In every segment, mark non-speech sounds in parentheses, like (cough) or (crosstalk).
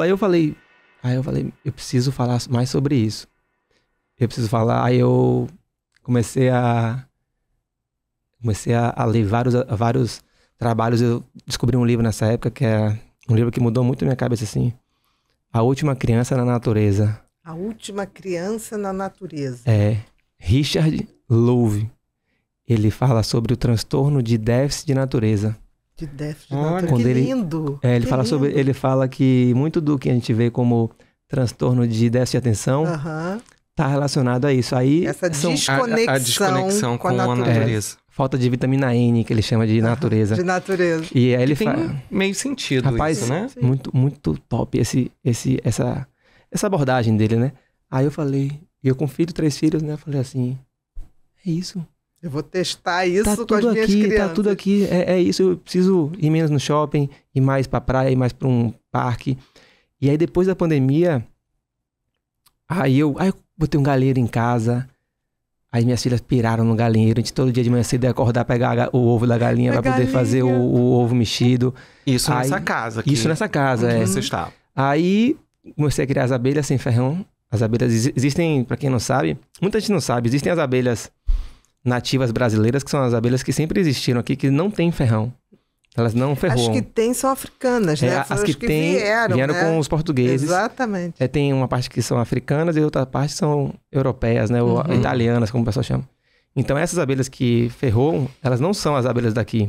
Aí eu falei, aí eu falei, eu preciso falar mais sobre isso. Eu preciso falar, aí eu comecei a comecei a, a ler vários, a, vários trabalhos. Eu descobri um livro nessa época que é um livro que mudou muito minha cabeça assim. A última criança na natureza. A última criança na natureza. É. Richard Love. Ele fala sobre o transtorno de déficit de natureza de déficit de Olha, quando que lindo! Ele, é, ele que fala lindo. sobre, ele fala que muito do que a gente vê como transtorno de déficit de atenção está relacionado a isso. Aí essa desconexão, a, a desconexão com, com, a natureza. A é, falta de vitamina N que ele chama de natureza. De natureza. E aí ele que meio sentido, rapaz, isso, né? Muito, muito top esse, esse, essa, essa abordagem dele, né? Aí eu falei, e eu com filho, três filhos, né? Eu falei assim, é isso. Eu vou testar isso tá com as minhas aqui, crianças. Tá tudo aqui, é, é, isso. Eu preciso ir menos no shopping, ir mais pra praia, ir mais pra um parque. E aí, depois da pandemia, aí eu, aí eu botei um galinheiro em casa. Aí minhas filhas piraram no galinheiro. A gente todo dia de manhã cedo ia acordar, pegar o ovo da galinha para poder fazer o, o, ovo mexido. Isso aí, nessa casa. Isso nessa casa, é. Você está. Aí comecei a criar as abelhas sem ferrão. As abelhas existem, para quem não sabe, muita gente não sabe, existem as abelhas nativas brasileiras, que são as abelhas que sempre existiram aqui, que não tem ferrão. Elas não ferroam. As que tem são africanas, né? É, as, as que, que tem, vieram, vieram né? com os portugueses. Exatamente. É, tem uma parte que são africanas e outra parte são europeias, né? Ou uhum. italianas, como o pessoal chama. Então, essas abelhas que ferroam, elas não são as abelhas daqui.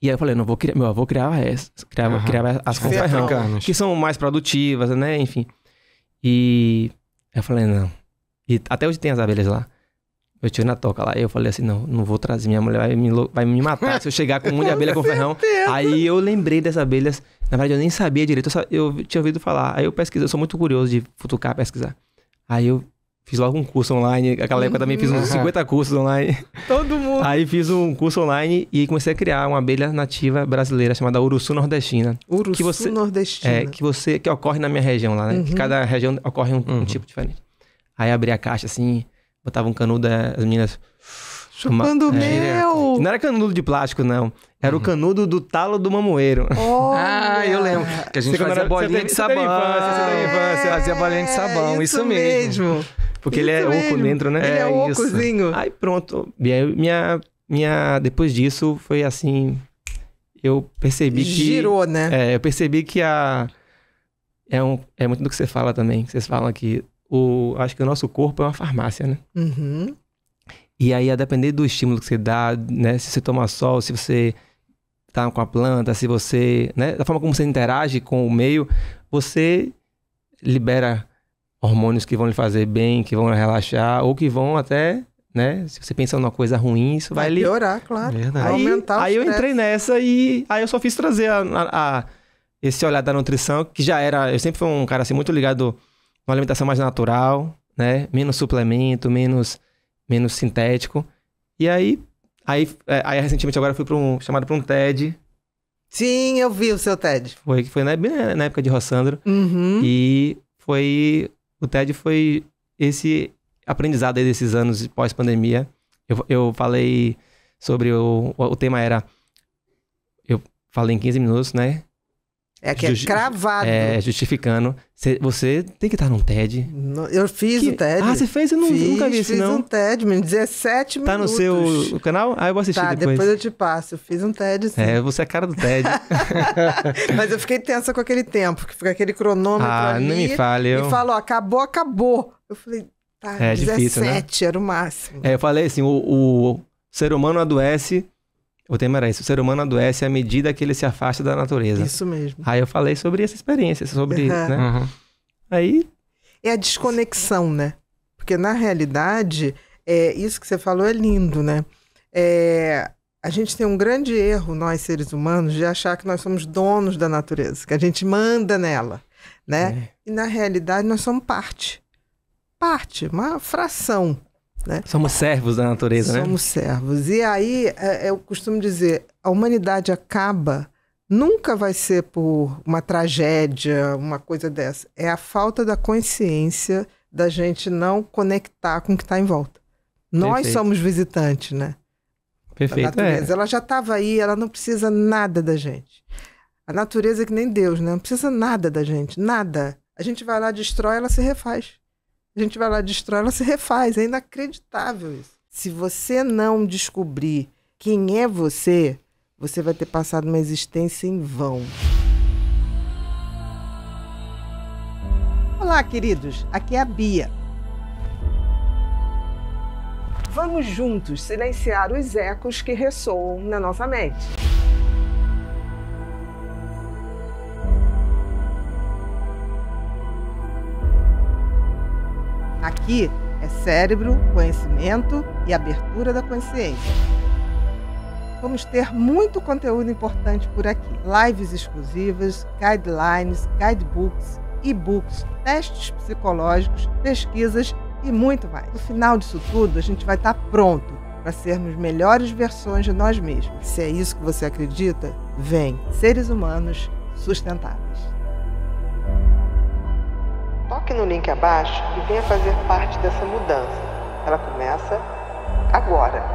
E aí eu falei, não, vou criar, meu avô criava essas, criava, uhum. criava as com é ferrão, que são mais produtivas, né? Enfim. E eu falei, não. E até hoje tem as abelhas lá. Eu tirei na toca lá. Aí eu falei assim: não, não vou trazer. Minha mulher vai me, vai me matar se eu chegar com um monte de abelha com ferrão. Aí eu lembrei das abelhas. Na verdade, eu nem sabia direito. Eu, só, eu tinha ouvido falar. Aí eu pesquisei. Eu sou muito curioso de futucar, pesquisar. Aí eu Fiz logo um curso online. Naquela época também fiz uns 50 uhum. cursos online. Todo mundo. Aí fiz um curso online e comecei a criar uma abelha nativa brasileira chamada Uruçu Nordestina. Uruçu que você, Nordestina. É, que você. Que ocorre na minha região lá, né? Uhum. Que cada região ocorre um, uhum. um, tipo diferente. Aí abri a caixa assim botava um canudo, é, as meninas. Chupando uma, é, meu! não era canudo de plástico, não. Era uhum. o canudo do talo do mamoeiro. ah, eu lembro. Que a gente fazia era, bolinha tem, de sabão. Você infância, você é, Fazia bolinha de sabão, isso, isso mesmo. Porque isso ele é mesmo. oco dentro, né? Ele é, é ocozinho. Aí pronto. E aí, minha, minha, depois disso, foi assim... Eu percebi Girou, que... Girou, né? É, eu percebi que a... É, um, é muito do que você fala também. Vocês falam que o, acho que o nosso corpo é uma farmácia, né? Uhum. E aí, a depender do estímulo que você dá, né? Se você toma sol, se você tá com a planta, se você, né? Da forma como você interage com o meio, você libera hormônios que vão lhe fazer bem, que vão relaxar ou que vão até né? Se você pensa numa coisa ruim, isso vai, vai piorar, li... claro. Verdade. Aí, aumentar aí eu entrei nessa e aí eu só fiz trazer a, a, a, esse olhar da nutrição, que já era. Eu sempre fui um cara assim, muito ligado uma alimentação mais natural, né? Menos suplemento, menos, menos sintético. E aí, aí, é, aí recentemente agora fui para um chamado para um TED. Sim, eu vi o seu TED. Foi foi na, na época de Rossandro. Uhum. E foi o TED foi esse aprendizado aí desses anos de pós-pandemia. Eu, eu falei sobre o, o tema era eu falei em 15 minutos, né? É que é cravado. É, justificando. Cê, você tem que estar num TED. No, eu fiz que, o TED. Ah, você fez? Eu não, fiz, nunca vi isso, não. Fiz um TED, menino. 17 minutos. Tá no seu canal? Ah, eu vou assistir tá, depois. depois eu te passo. Eu fiz um TED, sim. É, você é a cara do TED. (laughs) Mas eu fiquei tensa com aquele tempo, que fica aquele cronômetro ah, ali. não me fale. Eu... E falou, acabou, acabou. Eu falei, tá, é, 17 difícil, né? era o máximo. É, eu falei assim, o, o ser humano adoece o tema era isso: o ser humano adoece à medida que ele se afasta da natureza. Isso mesmo. Aí eu falei sobre essa experiência, sobre. Uhum. Né? Uhum. Aí. É a desconexão, né? Porque na realidade, é, isso que você falou é lindo, né? É, a gente tem um grande erro, nós seres humanos, de achar que nós somos donos da natureza, que a gente manda nela, né? É. E na realidade, nós somos parte. Parte, uma fração né? Somos servos da natureza, Somos né? Somos servos. E aí, é, eu costumo dizer, a humanidade acaba, nunca vai ser por uma tragédia, uma coisa dessa. É a falta da consciência da gente não conectar com o que está em volta. Nós Perfeito. somos visitantes, né? Perfeito, a natureza. É. Ela já estava aí, ela não precisa nada da gente. A natureza é que nem Deus, né? Não precisa nada da gente, nada. A gente vai lá, destrói, ela se refaz. A gente vai lá, destrói, ela se refaz. É inacreditável isso. Se você não descobrir quem é você, você vai ter passado uma existência em vão. Olá, queridos. Aqui é a Bia. Vamos juntos silenciar os ecos que ressoam na nossa mente. Aqui é cérebro, conhecimento e abertura da consciência. Vamos ter muito conteúdo importante por aqui: lives exclusivas, guidelines, guidebooks, e-books, testes psicológicos, pesquisas e muito mais. No final disso tudo, a gente vai estar pronto para sermos melhores versões de nós mesmos. Se é isso que você acredita, vem. Seres humanos sustentáveis. Clique no link abaixo e venha fazer parte dessa mudança. Ela começa agora.